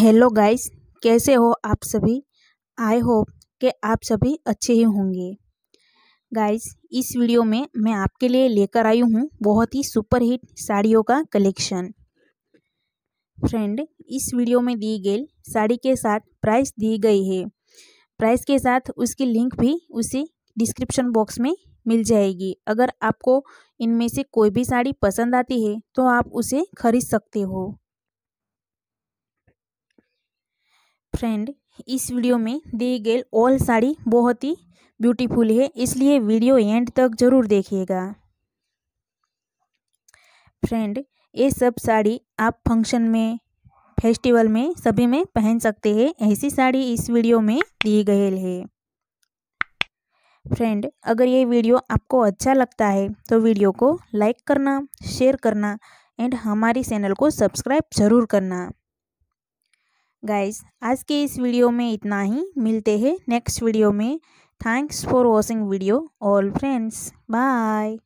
hello guys कैसे हो आप सभी आई होप कि आप सभी अच्छे ही होंगे गाइस इस वीडियो में मैं आपके लिए लेकर आई हूँ बहुत ही सुपर हिट साड़ियों का कलेक्शन फ्रेंड इस वीडियो में दी गई साड़ी के साथ प्राइस दी गई है प्राइस के साथ उसकी लिंक भी उसी डिस्क्रिप्शन बॉक्स में मिल जाएगी अगर आपको इनमें से कोई भी साड़ी पसंद आती है तो आप उसे खरीद सकते हो फ्रेंड इस वीडियो में दी गई ऑल साड़ी बहुत ही ब्यूटीफुल है इसलिए वीडियो एंड तक जरूर देखिएगा फ्रेंड ये सब साड़ी आप फंक्शन में फेस्टिवल में सभी में पहन सकते हैं ऐसी साड़ी इस वीडियो में दी गई है फ्रेंड अगर ये वीडियो आपको अच्छा लगता है तो वीडियो को लाइक करना शेयर करना एंड हमारी चैनल को सब्सक्राइब ज़रूर करना गाइस आज के इस वीडियो में इतना ही मिलते हैं नेक्स्ट वीडियो में thanks for watching video all friends bye